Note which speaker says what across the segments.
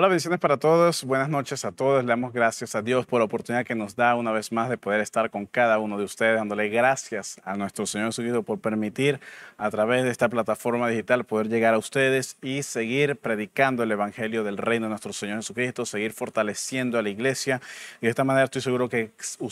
Speaker 1: Hola, bendiciones para todos. Buenas noches a todos. Le damos gracias a Dios por la oportunidad que nos da una vez más de poder estar con cada uno de ustedes, dándole gracias a nuestro Señor Jesucristo por permitir a través de esta plataforma digital poder llegar a ustedes y seguir predicando el Evangelio del Reino de nuestro Señor Jesucristo, seguir fortaleciendo a la iglesia. de esta manera estoy seguro que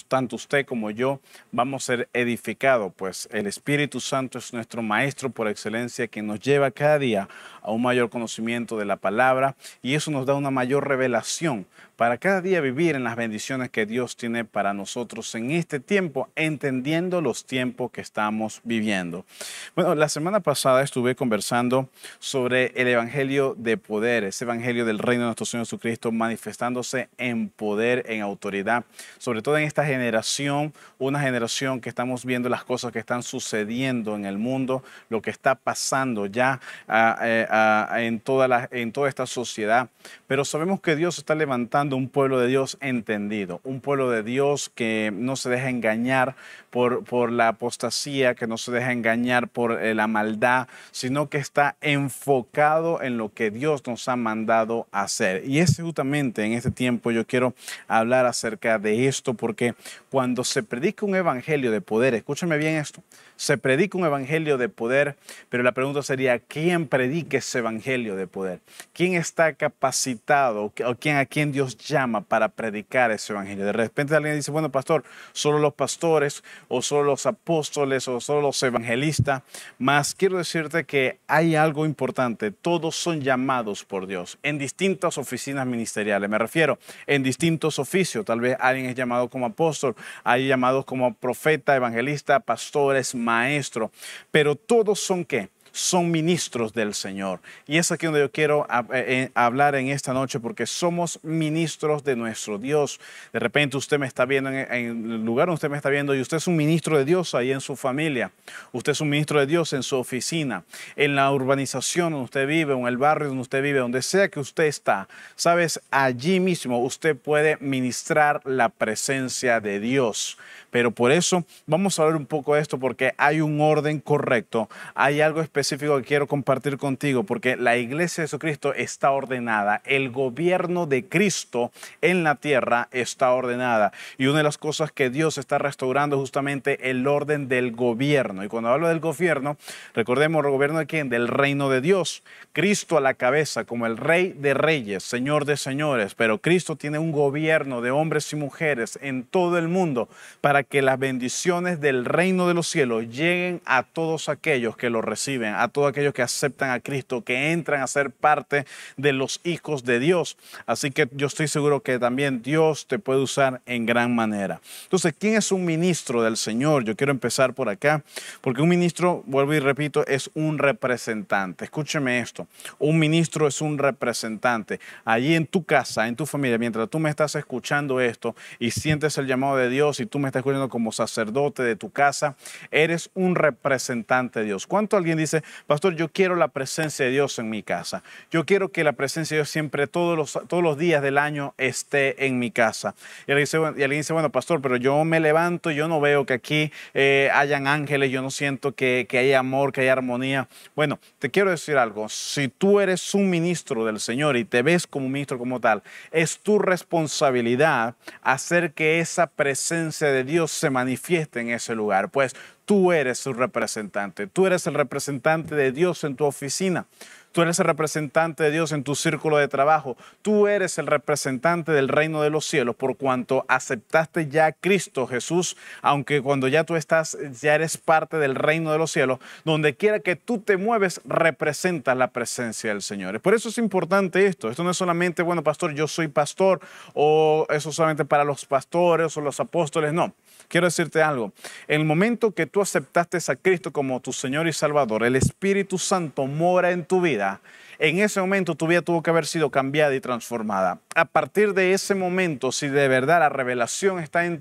Speaker 1: tanto usted como yo vamos a ser edificados, pues el Espíritu Santo es nuestro Maestro por excelencia, que nos lleva cada día a un mayor conocimiento de la palabra y eso nos da una mayor revelación para cada día vivir en las bendiciones que Dios tiene para nosotros en este tiempo, entendiendo los tiempos que estamos viviendo. Bueno, la semana pasada estuve conversando sobre el Evangelio de poder, ese Evangelio del reino de nuestro Señor Jesucristo manifestándose en poder, en autoridad, sobre todo en esta generación, una generación que estamos viendo las cosas que están sucediendo en el mundo, lo que está pasando ya ah, eh, ah, en, en toda esta sociedad pero sabemos que Dios está levantando un pueblo de Dios entendido, un pueblo de Dios que no se deja engañar por, por la apostasía, que no se deja engañar por eh, la maldad, sino que está enfocado en lo que Dios nos ha mandado hacer. Y es justamente en este tiempo yo quiero hablar acerca de esto, porque cuando se predica un evangelio de poder, escúchame bien esto, se predica un evangelio de poder, pero la pregunta sería, ¿quién predica ese evangelio de poder? ¿Quién está capacitado o quién, a quién Dios llama para predicar ese evangelio? De repente alguien dice, bueno, pastor, solo los pastores o solo los apóstoles o solo los evangelistas, más quiero decirte que hay algo importante, todos son llamados por Dios en distintas oficinas ministeriales, me refiero, en distintos oficios, tal vez alguien es llamado como apóstol, hay llamados como profeta, evangelista, pastores, maestro, pero todos son qué? son ministros del Señor. Y es aquí donde yo quiero eh, eh, hablar en esta noche porque somos ministros de nuestro Dios. De repente usted me está viendo en el lugar donde usted me está viendo y usted es un ministro de Dios ahí en su familia. Usted es un ministro de Dios en su oficina, en la urbanización donde usted vive, en el barrio donde usted vive, donde sea que usted está. Sabes, allí mismo usted puede ministrar la presencia de Dios. Pero por eso vamos a hablar un poco de esto porque hay un orden correcto, hay algo específico que quiero compartir contigo porque la iglesia de Jesucristo está ordenada, el gobierno de Cristo en la tierra está ordenada y una de las cosas que Dios está restaurando es justamente el orden del gobierno. Y cuando hablo del gobierno, recordemos el gobierno de quién, del reino de Dios, Cristo a la cabeza como el rey de reyes, señor de señores, pero Cristo tiene un gobierno de hombres y mujeres en todo el mundo para que las bendiciones del reino de los cielos lleguen a todos aquellos que lo reciben, a todos aquellos que aceptan a Cristo, que entran a ser parte de los hijos de Dios. Así que yo estoy seguro que también Dios te puede usar en gran manera. Entonces, ¿quién es un ministro del Señor? Yo quiero empezar por acá, porque un ministro, vuelvo y repito, es un representante. Escúcheme esto, un ministro es un representante. Allí en tu casa, en tu familia, mientras tú me estás escuchando esto y sientes el llamado de Dios y tú me estás como sacerdote de tu casa, eres un representante de Dios. ¿Cuánto alguien dice, pastor, yo quiero la presencia de Dios en mi casa? Yo quiero que la presencia de Dios siempre, todos los, todos los días del año, esté en mi casa. Y alguien, dice, bueno, pastor, pero yo me levanto, yo no veo que aquí eh, hayan ángeles, yo no siento que, que haya amor, que haya armonía. Bueno, te quiero decir algo, si tú eres un ministro del Señor y te ves como ministro como tal, es tu responsabilidad hacer que esa presencia de Dios Dios se manifieste en ese lugar, pues tú eres su representante, tú eres el representante de Dios en tu oficina. Tú eres el representante de Dios en tu círculo de trabajo. Tú eres el representante del reino de los cielos por cuanto aceptaste ya a Cristo Jesús, aunque cuando ya tú estás, ya eres parte del reino de los cielos. Donde quiera que tú te mueves, representas la presencia del Señor. Por eso es importante esto. Esto no es solamente, bueno, pastor, yo soy pastor o eso solamente para los pastores o los apóstoles. No, Quiero decirte algo, en el momento que tú aceptaste a Cristo como tu Señor y Salvador, el Espíritu Santo mora en tu vida en ese momento tu vida tuvo que haber sido cambiada y transformada. A partir de ese momento, si de verdad la revelación está en,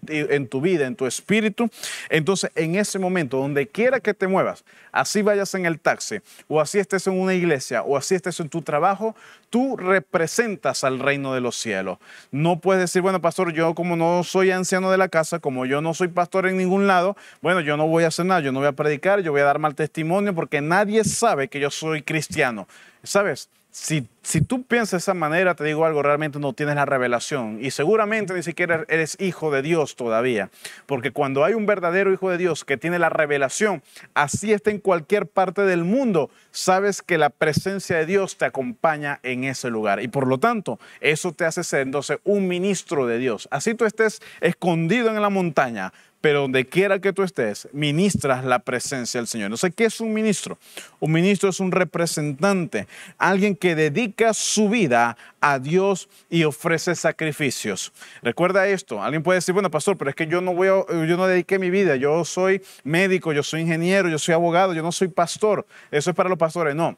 Speaker 1: tu vida, en tu espíritu, entonces en ese momento, donde quiera que te muevas, así vayas en el taxi, o así estés en una iglesia, o así estés en tu trabajo, tú representas al reino de los cielos. No puedes decir, bueno, pastor, yo como no soy anciano de la casa, como yo no soy pastor en ningún lado, bueno, yo no voy a hacer nada, yo no voy a predicar, yo voy a dar mal testimonio porque nadie sabe que yo soy cristiano. ¿Sabes? Si, si tú piensas de esa manera, te digo algo, realmente no tienes la revelación y seguramente ni siquiera eres hijo de Dios todavía, porque cuando hay un verdadero hijo de Dios que tiene la revelación, así está en cualquier parte del mundo, sabes que la presencia de Dios te acompaña en ese lugar y por lo tanto eso te hace ser entonces un ministro de Dios. Así tú estés escondido en la montaña, pero donde quiera que tú estés, ministras la presencia del Señor. No sé ¿qué es un ministro? Un ministro es un representante, alguien que dedica su vida a Dios y ofrece sacrificios. Recuerda esto, alguien puede decir, bueno, pastor, pero es que yo no voy yo no dediqué mi vida, yo soy médico, yo soy ingeniero, yo soy abogado, yo no soy pastor. Eso es para los pastores, no.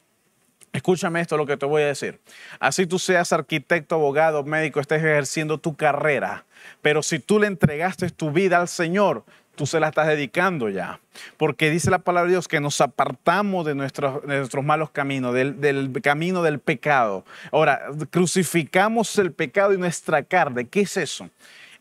Speaker 1: Escúchame esto lo que te voy a decir. Así tú seas arquitecto, abogado, médico, estés ejerciendo tu carrera, pero si tú le entregaste tu vida al Señor, tú se la estás dedicando ya. Porque dice la palabra de Dios que nos apartamos de nuestros, nuestros malos caminos, del, del, camino del pecado. Ahora, crucificamos el pecado y nuestra carne. ¿Qué es eso?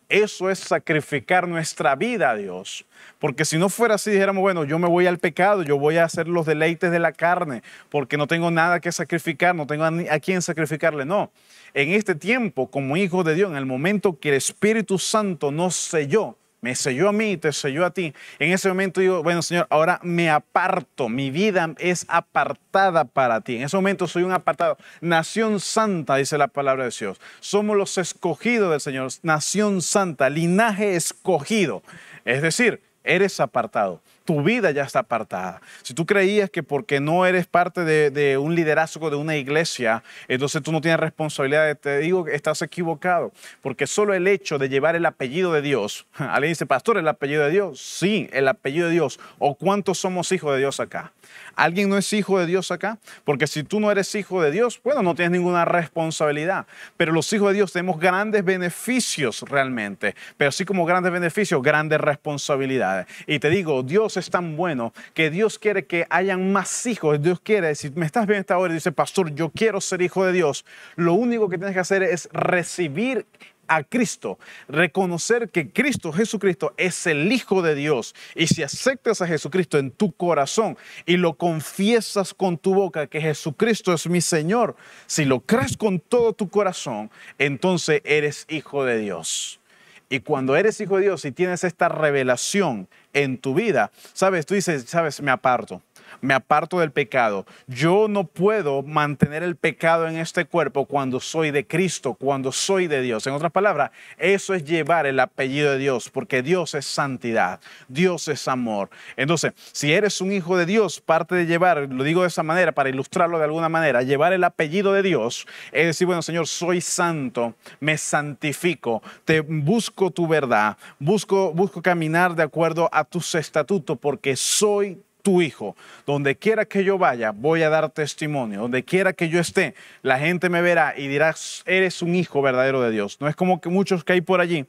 Speaker 1: Eso es sacrificar nuestra vida a Dios. Porque si no fuera así, dijéramos, bueno, yo me voy al pecado, yo voy a hacer los deleites de la carne, porque no tengo nada que sacrificar, no tengo a quién sacrificarle. No, en este tiempo, como hijo de Dios, en el momento que el Espíritu Santo nos selló, me selló a mí, te selló a ti. En ese momento digo, bueno Señor, ahora me aparto, mi vida es apartada para ti. En ese momento soy un apartado. Nación santa, dice la palabra de Dios. Somos los escogidos del Señor, nación santa, linaje escogido. Es decir, eres apartado tu vida ya está apartada. Si tú creías que porque no eres parte de, un liderazgo de una iglesia, entonces tú no tienes responsabilidad, te digo que estás equivocado, porque solo el hecho de llevar el apellido de Dios, alguien dice, pastor, el apellido de Dios, sí, el apellido de Dios, o cuántos somos hijos de Dios acá. ¿Alguien no es hijo de Dios acá? Porque si tú no eres hijo de Dios, bueno, no tienes ninguna responsabilidad, pero los hijos de Dios tenemos grandes beneficios realmente, pero así como grandes beneficios, grandes responsabilidades. Y te digo, Dios es tan bueno, que Dios quiere que hayan más hijos. Dios quiere, decir, me estás viendo esta hora y dices, pastor, yo quiero ser hijo de Dios, lo único que tienes que hacer es recibir a Cristo, reconocer que Cristo, Jesucristo, es el Hijo de Dios. Y si aceptas a Jesucristo en tu corazón y lo confiesas con tu boca que Jesucristo es mi Señor, si lo crees con todo tu corazón, entonces eres hijo de Dios. Y cuando eres hijo de Dios y tienes esta revelación, en tu vida. Sabes, tú dices, sabes, me aparto me aparto del pecado. Yo no puedo mantener el pecado en este cuerpo cuando soy de Cristo, cuando soy de Dios. En otras palabras, eso es llevar el apellido de Dios, porque Dios es santidad, Dios es amor. Entonces, si eres un hijo de Dios, parte de llevar, lo digo de esa manera para ilustrarlo de alguna manera, llevar el apellido de Dios es decir, bueno, Señor, soy santo, me santifico, te busco tu verdad, busco, busco caminar de acuerdo a tus estatutos, porque soy tu hijo. Donde quiera que yo vaya, voy a dar testimonio. Donde quiera que yo esté, la gente me verá y dirá, eres un hijo verdadero de Dios. No es como que muchos que hay por allí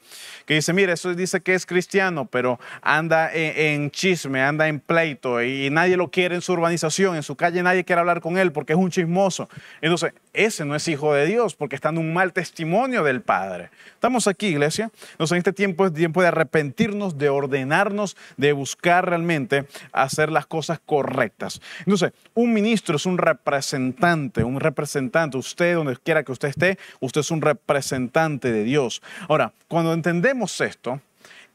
Speaker 1: que dicen, mira, eso dice que es cristiano, pero anda e-, en, chisme, anda en pleito y, nadie lo quiere en su urbanización, en su calle nadie quiere hablar con él porque es un chismoso. Entonces, ese no es hijo de Dios porque está en un mal testimonio del Padre. Estamos aquí, iglesia. Entonces, en este tiempo es tiempo de arrepentirnos, de ordenarnos, de buscar realmente hacer las cosas correctas. Entonces, un ministro es un representante, un representante. Usted, donde quiera que usted esté, usted es un representante de Dios. Ahora, cuando entendemos esto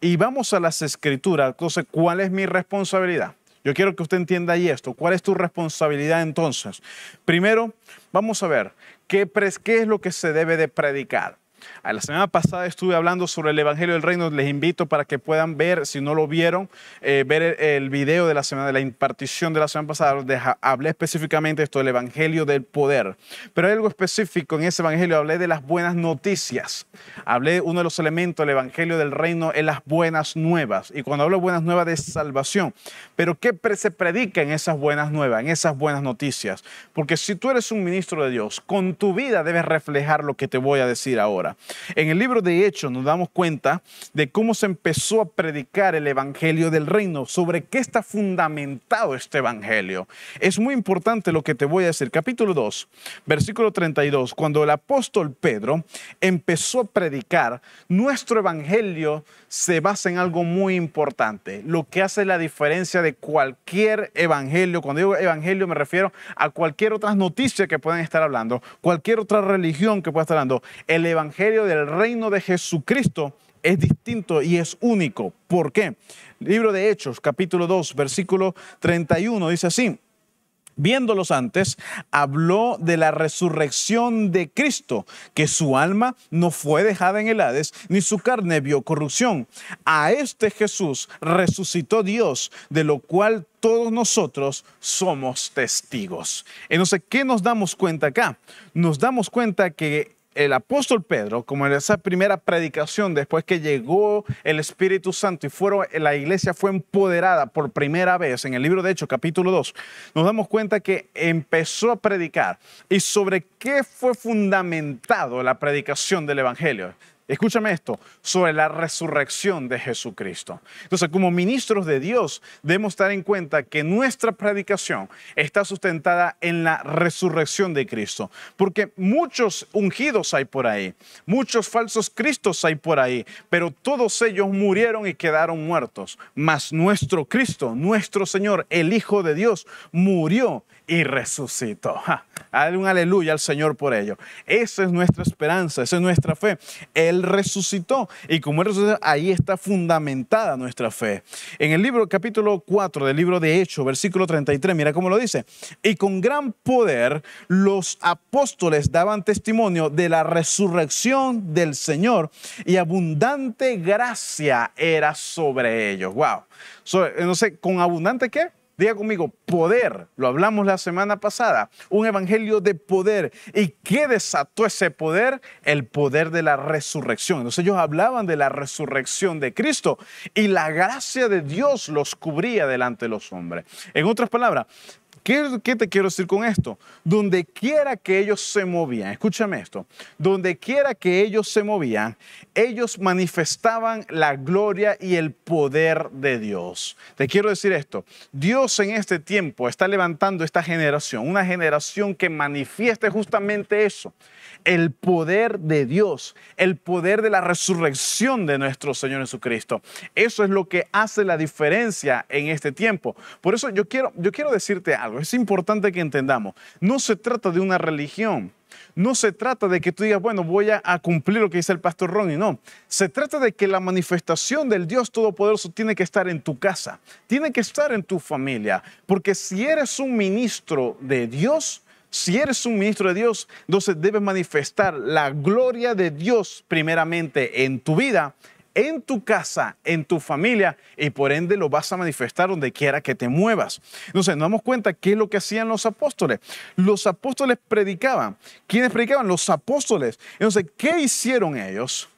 Speaker 1: y vamos a las escrituras, entonces, ¿cuál es mi responsabilidad? Yo quiero que usted entienda ahí esto. ¿Cuál es tu responsabilidad entonces? Primero, vamos a ver qué, qué es lo que se debe de predicar. La semana pasada estuve hablando sobre el Evangelio del Reino. Les invito para que puedan ver, si no lo vieron, eh, ver el, video de la semana, de la impartición de la semana pasada. hablé específicamente esto del Evangelio del Poder. Pero hay algo específico en ese Evangelio. Hablé de las buenas noticias. Hablé uno de los elementos del Evangelio del Reino es las buenas nuevas. Y cuando hablo de buenas nuevas de salvación. Pero ¿qué se predica en esas buenas nuevas, en esas buenas noticias? Porque si tú eres un ministro de Dios, con tu vida debes reflejar lo que te voy a decir ahora. En el libro de Hechos nos damos cuenta de cómo se empezó a predicar el Evangelio del Reino, sobre qué está fundamentado este Evangelio. Es muy importante lo que te voy a decir. Capítulo 2, versículo 32, cuando el apóstol Pedro empezó a predicar, nuestro Evangelio se basa en algo muy importante, lo que hace la diferencia de cualquier Evangelio. Cuando digo Evangelio me refiero a cualquier otra noticia que puedan estar hablando, cualquier otra religión que pueda estar hablando. El Evangelio del reino de Jesucristo es distinto y es único. ¿Por qué? Libro de Hechos, capítulo 2, versículo 31, dice así. Viéndolos antes, habló de la resurrección de Cristo, que su alma no fue dejada en el Hades, ni su carne vio corrupción. A este Jesús resucitó Dios, de lo cual todos nosotros somos testigos. Entonces, ¿qué nos damos cuenta acá? Nos damos cuenta que el apóstol Pedro, como en esa primera predicación, después que llegó el Espíritu Santo y fueron, la iglesia fue empoderada por primera vez en el libro de Hechos, capítulo 2, nos damos cuenta que empezó a predicar y sobre qué fue fundamentado la predicación del Evangelio escúchame esto, sobre la resurrección de Jesucristo. Entonces, como ministros de Dios, debemos estar en cuenta que nuestra predicación está sustentada en la resurrección de Cristo, porque muchos ungidos hay por ahí, muchos falsos Cristos hay por ahí, pero todos ellos murieron y quedaron muertos. Mas nuestro Cristo, nuestro Señor, el Hijo de Dios, murió y resucitó. un aleluya al Señor por ello. Esa es nuestra esperanza, esa es nuestra fe. Él resucitó y como Él resucitó, ahí está fundamentada nuestra fe. En el libro capítulo 4 del libro de Hechos, versículo 33, mira cómo lo dice. Y con gran poder los apóstoles daban testimonio de la resurrección del Señor y abundante gracia era sobre ellos. Wow. Eh, no sé, con abundante qué? Diga conmigo, poder, lo hablamos la semana pasada, un evangelio de poder. ¿Y qué desató ese poder? El poder de la resurrección. Entonces ellos hablaban de la resurrección de Cristo y la gracia de Dios los cubría delante de los hombres. En otras palabras, ¿Qué, te quiero decir con esto? Donde quiera que ellos se movían, escúchame esto, donde quiera que ellos se movían, ellos manifestaban la gloria y el poder de Dios. Te quiero decir esto, Dios en este tiempo está levantando esta generación, una generación que manifieste justamente eso, el poder de Dios, el poder de la resurrección de nuestro Señor Jesucristo. Eso es lo que hace la diferencia en este tiempo. Por eso yo quiero, yo quiero decirte algo, es importante que entendamos, no se trata de una religión. No se trata de que tú digas, bueno, voy a, cumplir lo que dice el pastor Ronnie, no. Se trata de que la manifestación del Dios Todopoderoso tiene que estar en tu casa, tiene que estar en tu familia, porque si eres un ministro de Dios, si eres un ministro de Dios, entonces debes manifestar la gloria de Dios primeramente en tu vida, en tu casa, en tu familia, y por ende lo vas a manifestar donde quiera que te muevas. Entonces nos damos cuenta qué es lo que hacían los apóstoles. Los apóstoles predicaban. ¿Quiénes predicaban? Los apóstoles. Entonces, ¿qué hicieron ellos?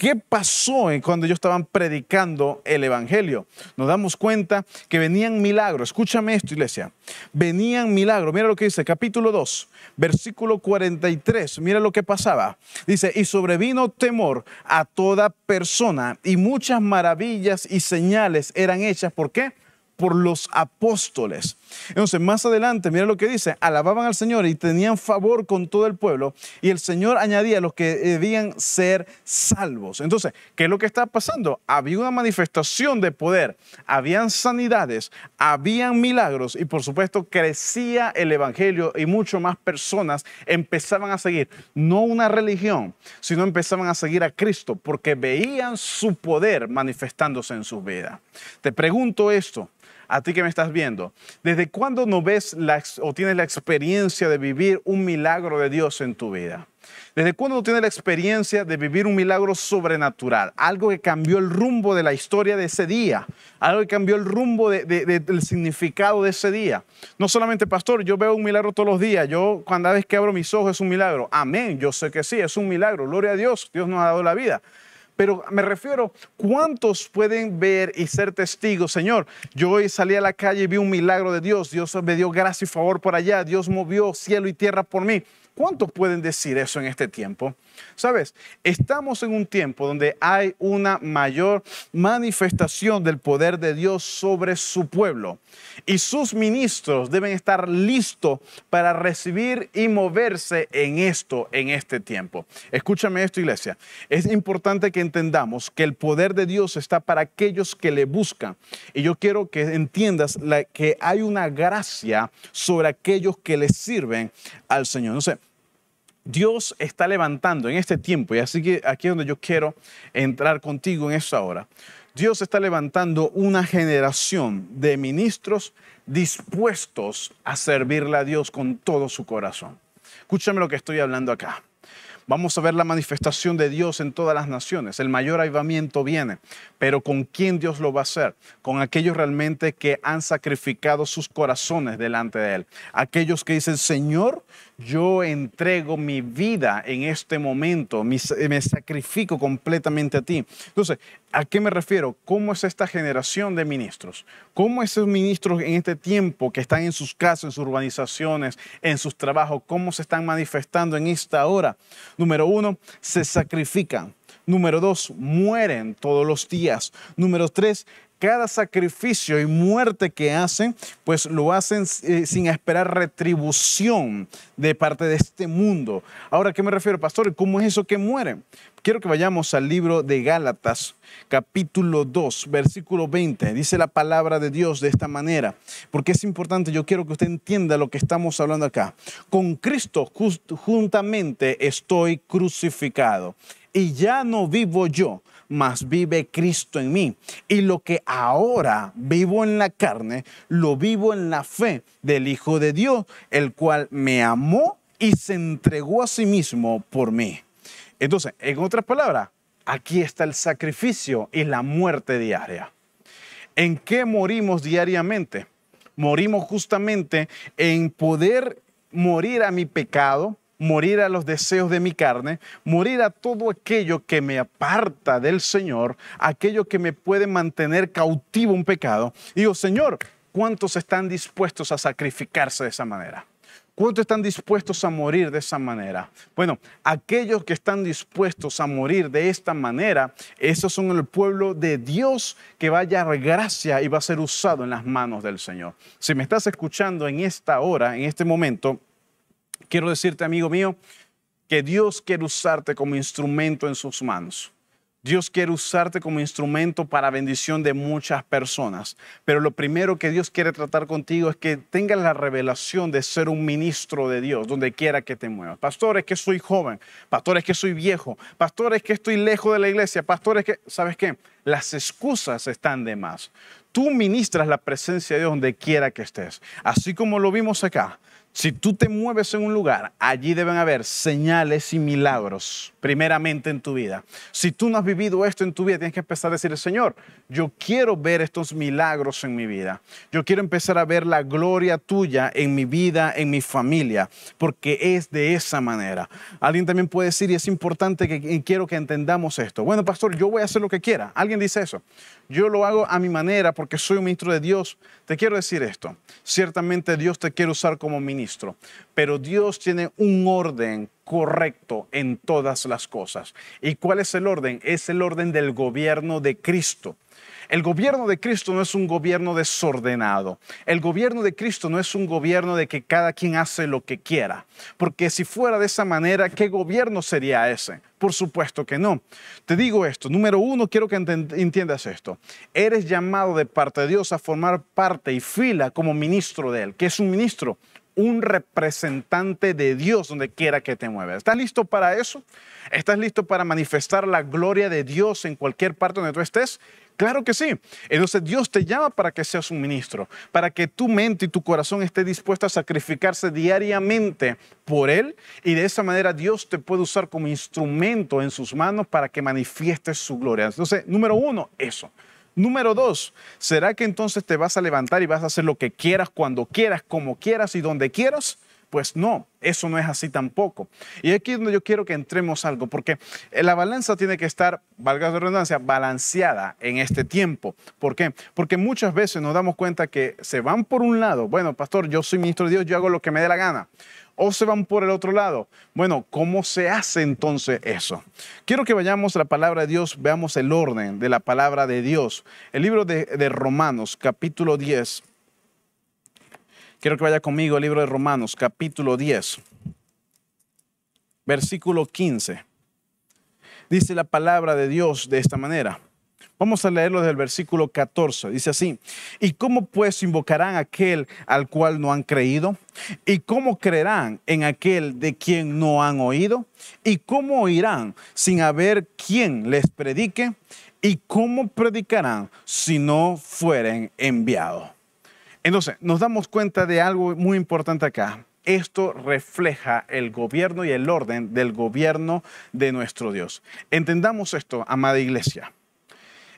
Speaker 1: ¿Qué pasó cuando ellos estaban predicando el Evangelio? Nos damos cuenta que venían milagros. Escúchame esto, iglesia. Venían milagros. Mira lo que dice, capítulo 2, versículo 43. Mira lo que pasaba. Dice, y sobrevino temor a toda persona y muchas maravillas y señales eran hechas. ¿Por qué? por los apóstoles. Entonces, más adelante, mira lo que dice, alababan al Señor y tenían favor con todo el pueblo, y el Señor añadía a los que debían ser salvos. Entonces, ¿qué es lo que está pasando? Había una manifestación de poder, habían sanidades, habían milagros, y por supuesto crecía el Evangelio y mucho más personas empezaban a seguir, no una religión, sino empezaban a seguir a Cristo, porque veían su poder manifestándose en sus vidas. Te pregunto esto, a ti que me estás viendo, ¿desde cuándo no ves la, o tienes la experiencia de vivir un milagro de Dios en tu vida? ¿Desde cuándo no tienes la experiencia de vivir un milagro sobrenatural? Algo que cambió el rumbo de la historia de ese día, algo que cambió el rumbo del significado de ese día. No solamente, pastor, yo veo un milagro todos los días, yo cada vez que abro mis ojos es un milagro. Amén, yo sé que sí, es un milagro. Gloria a Dios, Dios nos ha dado la vida. Pero me refiero, ¿cuántos pueden ver y ser testigos? Señor, yo hoy salí a la calle y vi un milagro de Dios. Dios me dio gracia y favor por allá. Dios movió cielo y tierra por mí. ¿Cuántos pueden decir eso en este tiempo? Sabes, estamos en un tiempo donde hay una mayor manifestación del poder de Dios sobre su pueblo y sus ministros deben estar listos para recibir y moverse en esto, en este tiempo. Escúchame esto, iglesia. Es importante que entendamos que el poder de Dios está para aquellos que le buscan. Y yo quiero que entiendas que hay una gracia sobre aquellos que le sirven al Señor. No sé, Dios está levantando en este tiempo, y así que aquí es donde yo quiero entrar contigo en esta hora. Dios está levantando una generación de ministros dispuestos a servirle a Dios con todo su corazón. Escúchame lo que estoy hablando acá. Vamos a ver la manifestación de Dios en todas las naciones. El mayor avivamiento viene, pero ¿con quién Dios lo va a hacer? Con aquellos realmente que han sacrificado sus corazones delante de Él. Aquellos que dicen, Señor, yo entrego mi vida en este momento, me, sacrifico completamente a ti. Entonces, ¿a qué me refiero? ¿Cómo es esta generación de ministros? ¿Cómo esos ministros en este tiempo que están en sus casas, en sus urbanizaciones, en sus trabajos, cómo se están manifestando en esta hora? Número uno, se sacrifican. Número dos, mueren todos los días. Número tres, cada sacrificio y muerte que hacen, pues lo hacen eh, sin esperar retribución de parte de este mundo. Ahora, qué me refiero, pastor? ¿Cómo es eso que mueren? Quiero que vayamos al libro de Gálatas, capítulo 2, versículo 20. Dice la palabra de Dios de esta manera, porque es importante, yo quiero que usted entienda lo que estamos hablando acá. Con Cristo juntamente estoy crucificado y ya no vivo yo, mas vive Cristo en mí. Y lo que ahora vivo en la carne, lo vivo en la fe del Hijo de Dios, el cual me amó y se entregó a sí mismo por mí. Entonces, en otras palabras, aquí está el sacrificio y la muerte diaria. ¿En qué morimos diariamente? Morimos justamente en poder morir a mi pecado, morir a los deseos de mi carne, morir a todo aquello que me aparta del Señor, aquello que me puede mantener cautivo un pecado. digo, Señor, ¿cuántos están dispuestos a sacrificarse de esa manera? ¿Cuántos están dispuestos a morir de esa manera? Bueno, aquellos que están dispuestos a morir de esta manera, esos son el pueblo de Dios que va a hallar gracia y va a ser usado en las manos del Señor. Si me estás escuchando en esta hora, en este momento, Quiero decirte, amigo mío, que Dios quiere usarte como instrumento en sus manos. Dios quiere usarte como instrumento para bendición de muchas personas. Pero lo primero que Dios quiere tratar contigo es que tengas la revelación de ser un ministro de Dios donde quiera que te muevas. es que soy joven. Pastor es que soy viejo. Pastor es que estoy lejos de la iglesia. Pastor es que, ¿sabes qué? Las excusas están de más. Tú ministras la presencia de Dios donde quiera que estés. Así como lo vimos acá. Si tú te mueves en un lugar, allí deben haber señales y milagros, primeramente en tu vida. Si tú no has vivido esto en tu vida, tienes que empezar a decir, Señor, yo quiero ver estos milagros en mi vida. Yo quiero empezar a ver la gloria tuya en mi vida, en mi familia, porque es de esa manera. Alguien también puede decir, y es importante que quiero que entendamos esto. Bueno, pastor, yo voy a hacer lo que quiera. Alguien dice eso yo lo hago a mi manera porque soy un ministro de Dios. Te quiero decir esto, ciertamente Dios te quiere usar como ministro, pero Dios tiene un orden correcto en todas las cosas. ¿Y cuál es el orden? Es el orden del gobierno de Cristo. El gobierno de Cristo no es un gobierno desordenado. El gobierno de Cristo no es un gobierno de que cada quien hace lo que quiera. Porque si fuera de esa manera, ¿qué gobierno sería ese? Por supuesto que no. Te digo esto, número uno, quiero que entiendas esto. Eres llamado de parte de Dios a formar parte y fila como ministro de Él. que es un ministro? un representante de Dios donde quiera que te muevas. ¿Estás listo para eso? ¿Estás listo para manifestar la gloria de Dios en cualquier parte donde tú estés? Claro que sí. Entonces Dios te llama para que seas un ministro, para que tu mente y tu corazón esté dispuesto a sacrificarse diariamente por Él y de esa manera Dios te puede usar como instrumento en sus manos para que manifiestes su gloria. Entonces, número uno, eso. Número dos, ¿será que entonces te vas a levantar y vas a hacer lo que quieras, cuando quieras, como quieras y donde quieras? Pues no, eso no es así tampoco. Y aquí es donde yo quiero que entremos algo, porque eh, la balanza tiene que estar, valga la redundancia, balanceada en este tiempo. ¿Por qué? Porque muchas veces nos damos cuenta que se van por un lado, bueno, pastor, yo soy ministro de Dios, yo hago lo que me dé la gana. O se van por el otro lado. Bueno, ¿cómo se hace entonces eso? Quiero que vayamos a la palabra de Dios, veamos el orden de la palabra de Dios. El libro de, Romanos, capítulo 10, Quiero que vaya conmigo al libro de Romanos, capítulo 10, versículo 15. Dice la palabra de Dios de esta manera. Vamos a leerlo desde el versículo 14. Dice así, ¿y cómo pues invocarán aquel al cual no han creído? ¿Y cómo creerán en aquel de quien no han oído? ¿Y cómo oirán sin haber quien les predique? ¿Y cómo predicarán si no fueren enviados? Entonces, nos damos cuenta de algo muy importante acá. Esto refleja el gobierno y el orden del gobierno de nuestro Dios. Entendamos esto, amada iglesia.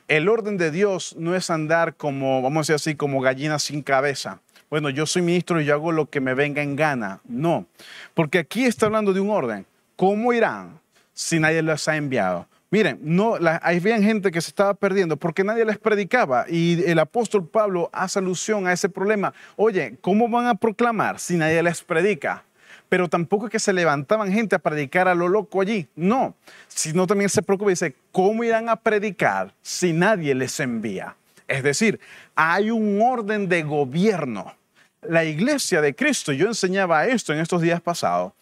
Speaker 1: El orden de Dios no es andar como, vamos a decir así, como gallina sin cabeza. Bueno, yo soy ministro y yo hago lo que me venga en gana. No, porque aquí está hablando de un orden. ¿Cómo irán si nadie los ha enviado? Miren, no, la, había gente que se estaba perdiendo porque nadie les predicaba y el apóstol Pablo hace alusión a ese problema. Oye, ¿cómo van a proclamar si nadie les predica? Pero tampoco es que se levantaban gente a predicar a lo loco allí, no, sino también se preocupa y dice, ¿cómo irán a predicar si nadie les envía? Es decir, hay un orden de gobierno. La iglesia de Cristo, yo enseñaba esto en estos días pasados,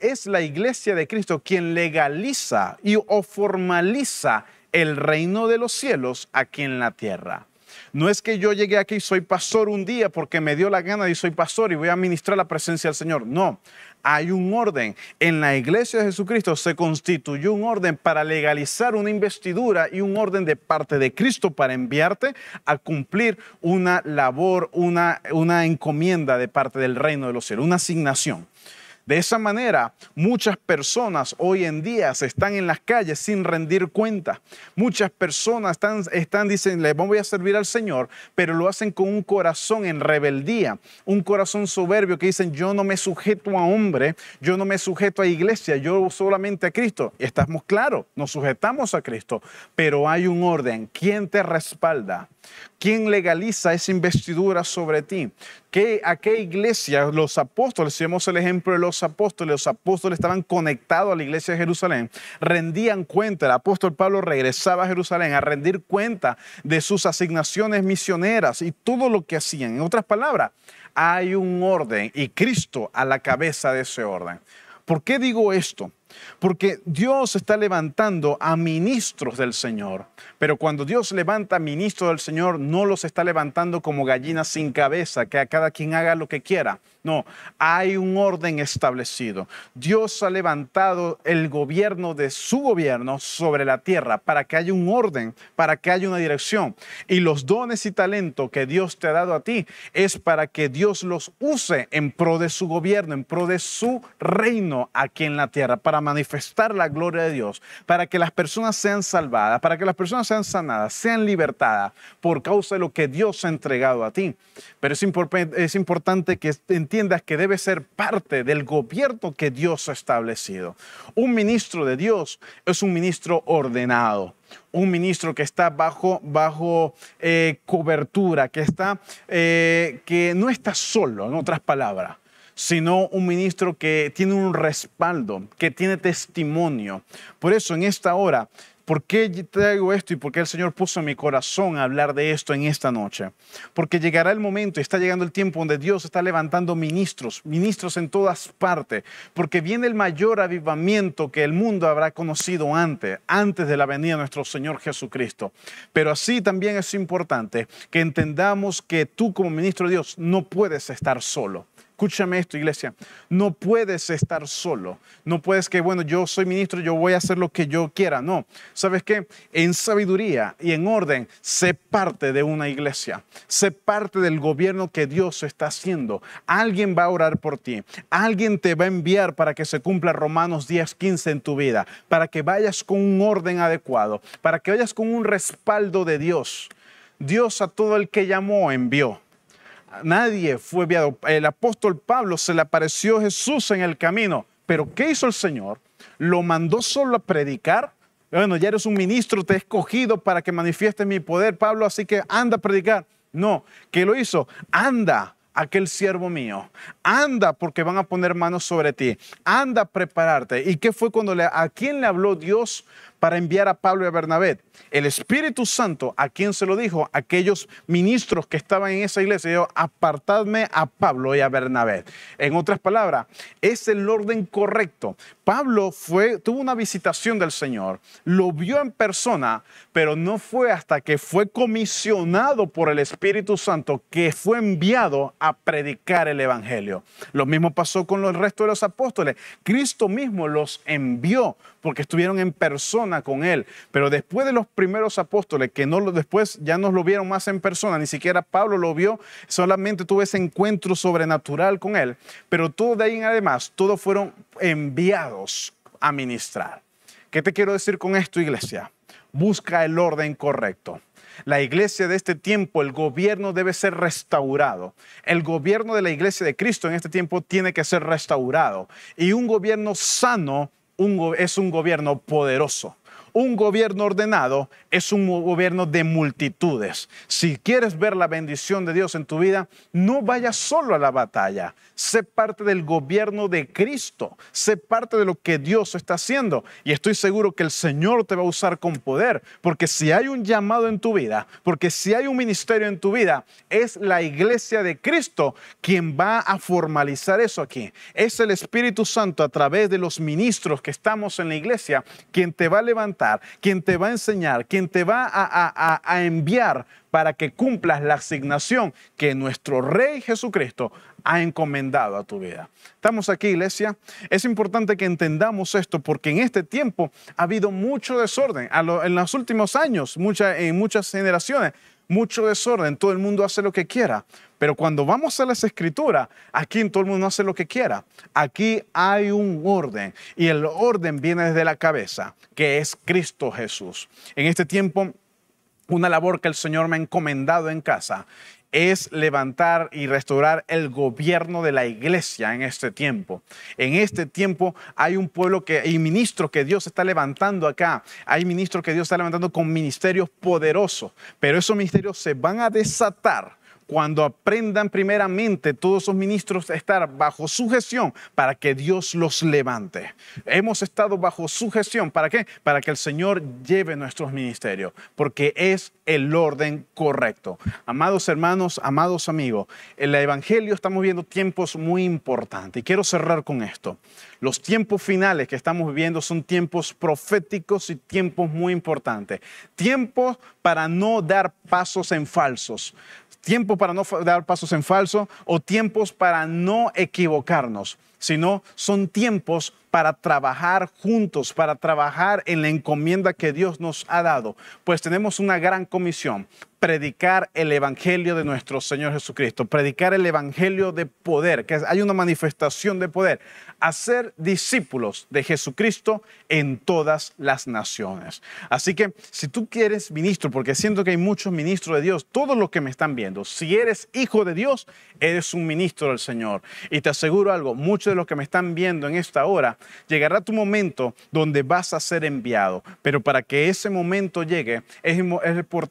Speaker 1: es la iglesia de Cristo quien legaliza y o formaliza el reino de los cielos aquí en la tierra. No es que yo llegué aquí y soy pastor un día porque me dio la gana y soy pastor y voy a ministrar la presencia del Señor. No, hay un orden. En la iglesia de Jesucristo se constituyó un orden para legalizar una investidura y un orden de parte de Cristo para enviarte a cumplir una labor, una, una encomienda de parte del reino de los cielos, una asignación. De esa manera, muchas personas hoy en día se están en las calles sin rendir cuenta. Muchas personas están, están dicen, le voy a servir al Señor, pero lo hacen con un corazón en rebeldía, un corazón soberbio que dicen, yo no me sujeto a hombre, yo no me sujeto a iglesia, yo solamente a Cristo. Y estamos claros, nos sujetamos a Cristo, pero hay un orden. ¿Quién te respalda? ¿Quién legaliza esa investidura sobre ti? ¿Qué, ¿A qué iglesia? Los apóstoles, si vemos el ejemplo de los apóstoles, los apóstoles estaban conectados a la iglesia de Jerusalén, rendían cuenta, el apóstol Pablo regresaba a Jerusalén a rendir cuenta de sus asignaciones misioneras y todo lo que hacían. En otras palabras, hay un orden y Cristo a la cabeza de ese orden. ¿Por qué digo esto? Porque Dios está levantando a ministros del Señor, pero cuando Dios levanta a ministros del Señor no los está levantando como gallinas sin cabeza, que a cada quien haga lo que quiera, no, hay un orden establecido. Dios ha levantado el gobierno de su gobierno sobre la tierra para que haya un orden, para que haya una dirección. Y los dones y talento que Dios te ha dado a ti es para que Dios los use en pro de su gobierno, en pro de su reino aquí en la tierra, para manifestar la gloria de Dios, para que las personas sean salvadas, para que las personas sean sanadas, sean libertadas por causa de lo que Dios ha entregado a ti. Pero es, es importante que que debe ser parte del gobierno que Dios ha establecido. Un ministro de Dios es un ministro ordenado, un ministro que está bajo, bajo eh, cobertura, que, está, eh, que no está solo, en otras palabras sino un ministro que tiene un respaldo, que tiene testimonio. Por eso en esta hora ¿Por qué traigo esto y por qué el Señor puso en mi corazón hablar de esto en esta noche? Porque llegará el momento, y está llegando el tiempo donde Dios está levantando ministros, ministros en todas partes, porque viene el mayor avivamiento que el mundo habrá conocido antes, antes de la venida de nuestro Señor Jesucristo. Pero así también es importante que entendamos que tú como ministro de Dios no puedes estar solo. Escúchame esto, iglesia. No puedes estar solo. No puedes que, bueno, yo soy ministro, yo voy a hacer lo que yo quiera. No. ¿Sabes qué? En sabiduría y en orden, sé parte de una iglesia. Sé parte del gobierno que Dios está haciendo. Alguien va a orar por ti. Alguien te va a enviar para que se cumpla Romanos 10:15 15 en tu vida. Para que vayas con un orden adecuado. Para que vayas con un respaldo de Dios. Dios a todo el que llamó envió nadie fue enviado. El apóstol Pablo se le apareció Jesús en el camino. Pero ¿qué hizo el Señor? Lo mandó solo a predicar. Bueno, ya eres un ministro, te he escogido para que manifieste mi poder, Pablo, así que anda a predicar. No, ¿qué lo hizo? Anda, aquel siervo mío, anda porque van a poner manos sobre ti, anda a prepararte. ¿Y qué fue cuando le, a quién le habló Dios para enviar a Pablo y a Bernabé. El Espíritu Santo, ¿a quién se lo dijo? Aquellos ministros que estaban en esa iglesia, dijo, apartadme a Pablo y a Bernabé. En otras palabras, es el orden correcto. Pablo fue, tuvo una visitación del Señor, lo vio en persona, pero no fue hasta que fue comisionado por el Espíritu Santo que fue enviado a predicar el Evangelio. Lo mismo pasó con el resto de los apóstoles. Cristo mismo los envió porque estuvieron en persona con él. Pero después de los primeros apóstoles, que no después ya no lo vieron más en persona, ni siquiera Pablo lo vio, solamente tuvo ese encuentro sobrenatural con él. Pero todo de ahí en además, todos fueron enviados a ministrar. ¿Qué te quiero decir con esto, iglesia? Busca el orden correcto. La iglesia de este tiempo, el gobierno debe ser restaurado. El gobierno de la iglesia de Cristo en este tiempo tiene que ser restaurado. Y un gobierno sano un, es un gobierno poderoso. Un gobierno ordenado es un gobierno de multitudes. Si quieres ver la bendición de Dios en tu vida, no vayas solo a la batalla. Sé parte del gobierno de Cristo. Sé parte de lo que Dios está haciendo. Y estoy seguro que el Señor te va a usar con poder. Porque si hay un llamado en tu vida, porque si hay un ministerio en tu vida, es la iglesia de Cristo quien va a formalizar eso aquí. Es el Espíritu Santo a través de los ministros que estamos en la iglesia quien te va a levantar quien te va a enseñar, quien te va a, enviar para que cumplas la asignación que nuestro Rey Jesucristo ha encomendado a tu vida. Estamos aquí, iglesia. Es importante que entendamos esto porque en este tiempo ha habido mucho desorden. en los últimos años, en muchas generaciones, mucho desorden, todo el mundo hace lo que quiera. Pero cuando vamos a las escrituras, aquí todo el mundo hace lo que quiera. Aquí hay un orden y el orden viene desde la cabeza, que es Cristo Jesús. En este tiempo, una labor que el Señor me ha encomendado en casa es levantar y restaurar el gobierno de la iglesia en este tiempo. En este tiempo hay un pueblo que, hay ministros que Dios está levantando acá, hay ministros que Dios está levantando con ministerios poderosos, pero esos ministerios se van a desatar cuando aprendan primeramente todos esos ministros a estar bajo sujeción para que Dios los levante. Hemos estado bajo sujeción, ¿para qué? Para que el Señor lleve nuestros ministerios, porque es el orden correcto. Amados hermanos, amados amigos, en el Evangelio estamos viendo tiempos muy importantes y quiero cerrar con esto. Los tiempos finales que estamos viviendo son tiempos proféticos y tiempos muy importantes. Tiempos para no dar pasos en falsos, tiempo para no dar pasos en falso o tiempos para no equivocarnos sino son tiempos para trabajar juntos, para trabajar en la encomienda que Dios nos ha dado, pues tenemos una gran comisión, predicar el Evangelio de nuestro Señor Jesucristo, predicar el Evangelio de poder, que hay una manifestación de poder, hacer discípulos de Jesucristo en todas las naciones. Así que si tú quieres ministro, porque siento que hay muchos ministros de Dios, todos los que me están viendo, si eres hijo de Dios, eres un ministro del Señor. Y te aseguro algo, muchos los que me están viendo en esta hora, llegará tu momento donde vas a ser enviado. Pero para que ese momento llegue, es,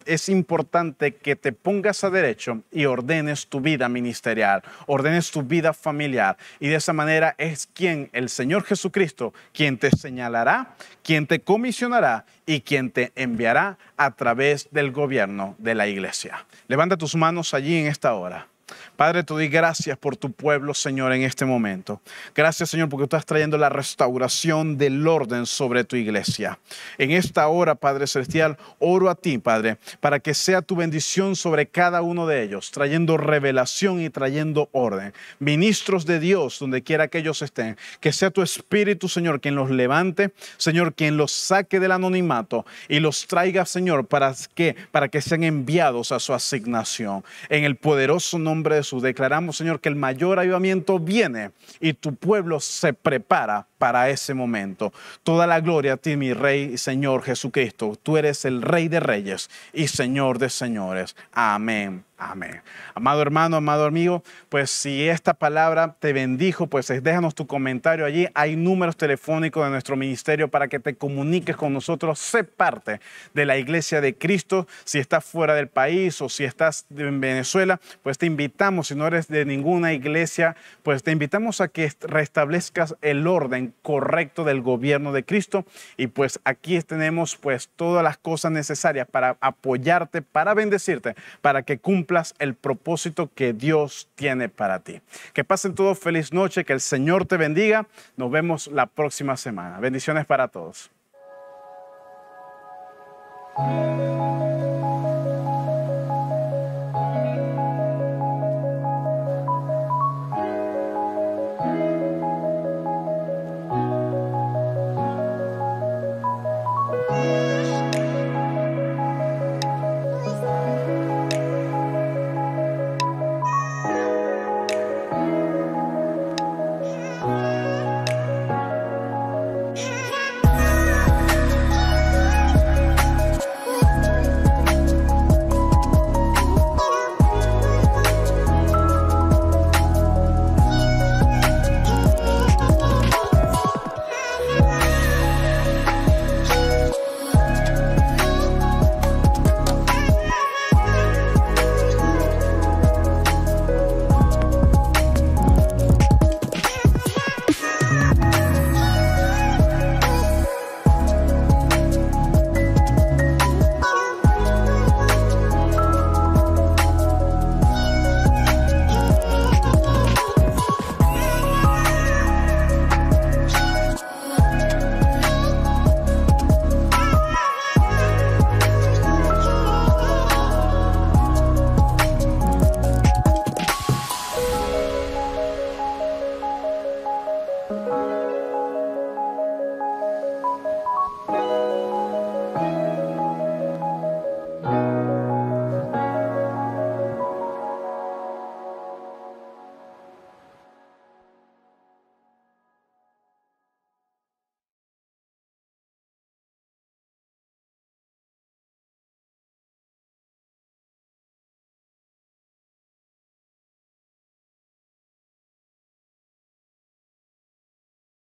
Speaker 1: es importante que te pongas a derecho y ordenes tu vida ministerial, ordenes tu vida familiar. Y de esa manera es quien, el Señor Jesucristo, quien te señalará, quien te comisionará y quien te enviará a través del gobierno de la iglesia. Levanta tus manos allí en esta hora. Padre, te doy gracias por tu pueblo, Señor, en este momento. Gracias, Señor, porque tú estás trayendo la restauración del orden sobre tu iglesia. En esta hora, Padre Celestial, oro a ti, Padre, para que sea tu bendición sobre cada uno de ellos, trayendo revelación y trayendo orden. Ministros de Dios, donde quiera que ellos estén, que sea tu Espíritu, Señor, quien los levante, Señor, quien los saque del anonimato y los traiga, Señor, para que, para que sean enviados a su asignación. En el poderoso nombre de declaramos, Señor, que el mayor avivamiento viene y tu pueblo se prepara para ese momento. Toda la gloria a ti, mi Rey y Señor Jesucristo. Tú eres el Rey de Reyes y Señor de Señores. Amén. Amén. Amado hermano, amado amigo, pues si esta palabra te bendijo, pues déjanos tu comentario allí. Hay números telefónicos de nuestro ministerio para que te comuniques con nosotros. Sé parte de la iglesia de Cristo. Si estás fuera del país o si estás en Venezuela, pues te invitamos. Si no eres de ninguna iglesia, pues te invitamos a que restablezcas el orden correcto del gobierno de Cristo. Y pues aquí tenemos pues todas las cosas necesarias para apoyarte, para bendecirte, para que cumplas el propósito que Dios tiene para ti. Que pasen todos feliz noche, que el Señor te bendiga. Nos vemos la próxima semana. Bendiciones para todos.